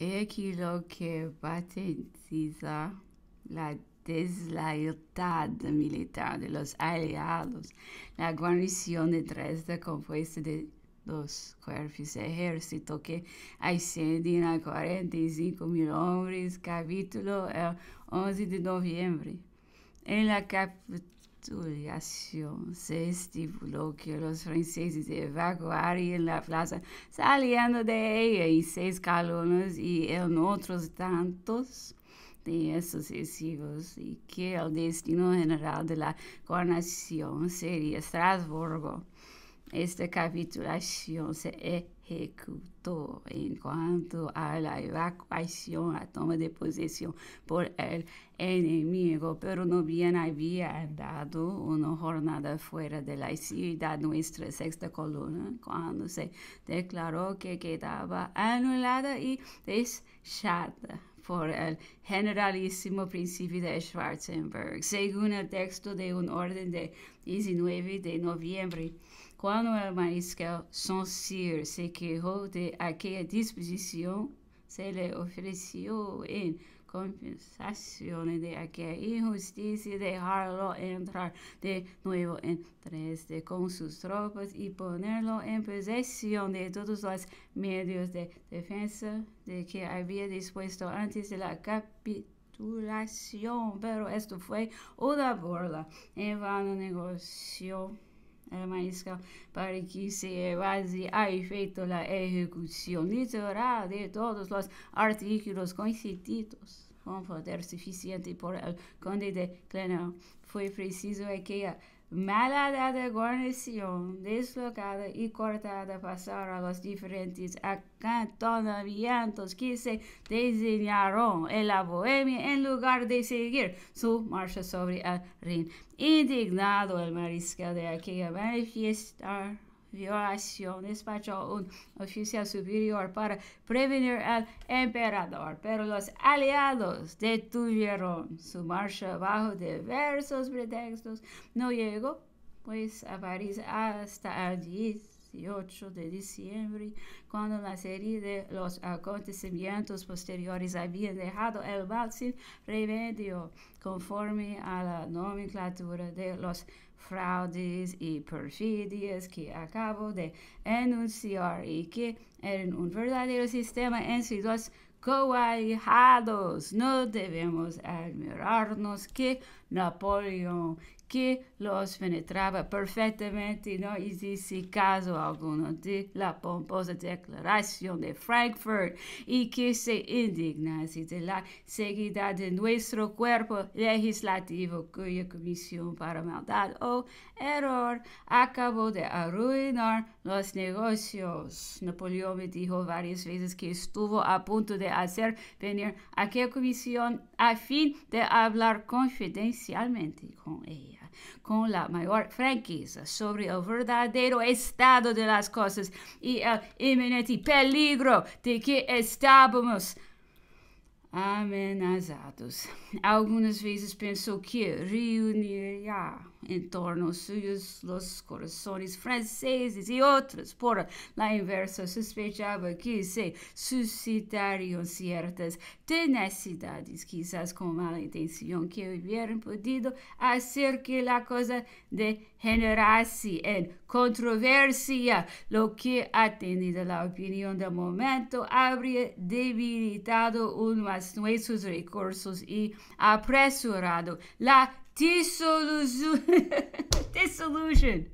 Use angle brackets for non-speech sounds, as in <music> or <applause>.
é aquilo que चीजां a deslealdade militar de aliados, a guarnição de Dresde composta de dos cuerpos de exército que ascienden a 45 mil homens, capítulo 11 de novembro, em la capital capitulação. se estipulou que os franceses evacuariam a plaza saliendo de ella em seis galones e em outros tantos días sucesivos e que o destino general de la coronación seria Estrasburgo. Esta capitulação se ejecutó en cuanto a la evacuación, a toma de posesión por el enemigo, pero no bien había dado una jornada fuera de la ciudad nuestra sexta columna, cuando se declaró que quedaba anulada y desechada por el generalísimo principio de Schwarzenberg, según el texto de un orden de 19 de noviembre. Quando o mariscal Saint-Cyr se quejou de aquela disposição, se lhe ofereceu em compensaciones de aquella injusticia y dejarlo entrar de nuevo en Dresde con sus tropas y ponerlo en posesión de todos los medios de defensa de que había dispuesto antes de la capitulación. pero esto fue una burla. En vano negoció maestro para que se base a efecto la ejecución literal de todos los artículos coincididos con um poder suficiente por eh, el conde de Clenau. Fue preciso aquella de guarnición deslocada y cortada pasaron los diferentes acantonamientos que se diseñaron en la Bohemia en lugar de seguir su marcha sobre el Rin. Indignado el mariscal de aquella manifiesta violaciones despachó un oficial superior para prevenir al emperador, pero los aliados detuvieron su marcha bajo diversos pretextos. No llegó pues a París hasta allí. 18 de diciembre, cuando la serie de los acontecimientos posteriores había dejado el balcín remedio, conforme a la nomenclatura de los fraudes y perfidias que acabo de enunciar y que eran un verdadero sistema en sí dos coahijados. No debemos admirarnos que Napoleón, que los penetraba perfectamente y no hiciese caso alguno de la pomposa declaración de Frankfurt y que se indignase de la seguida de nuestro cuerpo legislativo cuya comisión para maldad o error acabó de arruinar los negocios. Napoleón me dijo varias veces que estuvo a punto de hacer venir aquella comisión a fin de hablar confidencialmente oficialmente com ela, com a maior franqueza sobre o verdadeiro estado de las e o el ah, inminente peligro de que estávamos amenazados. Algumas vezes pensou que reuniria em torno suyos los corazones franceses e outros. Por la inversa, sospechaba que se suscitariam ciertas tenacidades, quizás com mala intenção, que hubieran podido hacer que la cosa degenerasse en controversia, lo que, atendida la opinião do momento, habría debilitado uno más nuestros recursos y apresurado la disillusion <laughs> Disillusion.